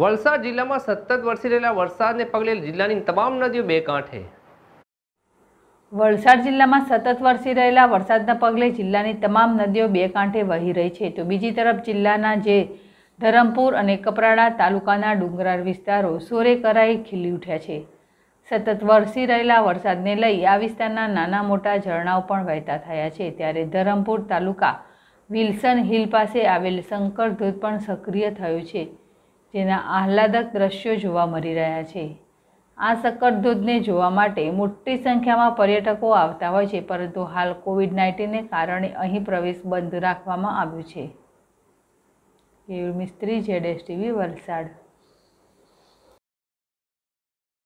વલસાડ જિલ્લામાં સતત વરસી રહેલા વરસાદને પગલે જિલ્લાની તમામ નદીઓ બે કાંઠે વલસાડ જિલ્લામાં સતત વરસી રહેલા વરસાદના પગલે જિલ્લાની તમામ નદીઓ બે કાંઠે વહી રહી છે તો બીજી તરફ જિલ્લાના જે ધરમપુર અને કપરાડા તાલુકાના ડુંગરાળ વિસ્તારો સોરે કરાઈ ખીલી ઉઠ્યા છે સતત વરસી રહેલા વરસાદને લઈ આ વિસ્તારના નાના મોટા ઝરણાઓ પણ વહેતા થયા છે ત્યારે ધરમપુર તાલુકા વિલ્સન હિલ પાસે આવેલ શંકર ધોધ પણ સક્રિય થયું છે જેના આહલાદક દ્રશ્યો જોવા મળી રહ્યા છે આ સક્કર જોવા માટે મોટી સંખ્યામાં પર્યટકો આવતા હોય છે પરંતુ હાલ કોવિડ નાઇન્ટીનને કારણે અહીં પ્રવેશ બંધ રાખવામાં આવ્યું છે Keyur Mistry Z S TV Valsad